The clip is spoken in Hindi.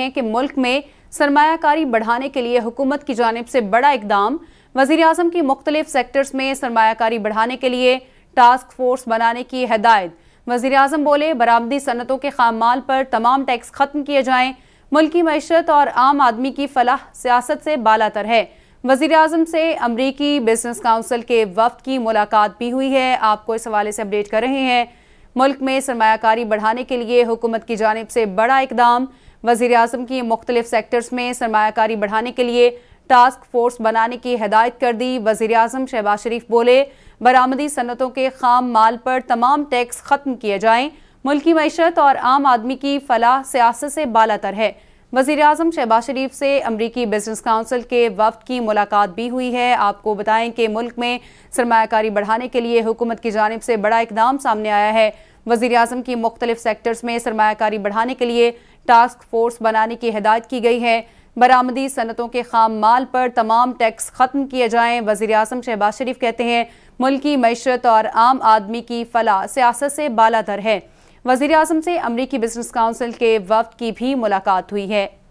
हैं कि मुल्क में सरमाकारी बढ़ाने के लिए हुकूमत की जानब से बड़ा इकदाम वजीर अजम की मुख्तलिफ सेक्टर्स में सरमाकारी बढ़ाने के लिए टास्क फोर्स बनाने की हदायत वजीर अजम बोले बरामदी सनतों के खाम माल पर तमाम टैक्स खत्म किए जाएँ मुल्की मीशत और आम आदमी की फलाह सियासत से तर है वजीर अजम से अमरीकी बिजनेस काउंसिल के वफद की मुलाकात भी हुई है आपको इस हवाले से अपडेट कर रहे हैं मुल्क में सरमाकारी बढ़ाने के लिए हुकूमत की जानब से बड़ा इकदाम वजीर अजम की मुख्तलिफ सेक्टर्स में सरमाकारी बढ़ाने के लिए टास्क फोर्स बनाने की हदायत कर दी वजी अजम शहबाज शरीफ बोले बरामदी सनतों के खाम माल पर तमाम टैक्स खत्म किए जाएँ मुल्की मीशत और आम आदमी की फलाह सियासत से बाला तर है वजीर अजम शहबाज शरीफ से अमरीकी बिजनेस काउंसिल के वफद की मुलाकात भी हुई है आपको बताएं कि मुल्क में सरमाकारी बढ़ाने के लिए हुकूमत की जानब से बड़ा इकदाम सामने आया है वजीर अजम की मुख्तलिफ सेक्टर्स में सरमाकारी बढ़ाने के लिए टास्क फोर्स बनाने की हिदायत की गई है बरामदी सनतों के खाम माल पर तमाम टैक्स ख़त्म किए जाएँ वजीर अजम शहबाज शरीफ कहते हैं मुल्क की मीशत और आम आदमी की फलाह सियासत से दर है वजीर अजम से अमरीकी बिजनेस काउंसिल के वफद की भी मुलाकात हुई है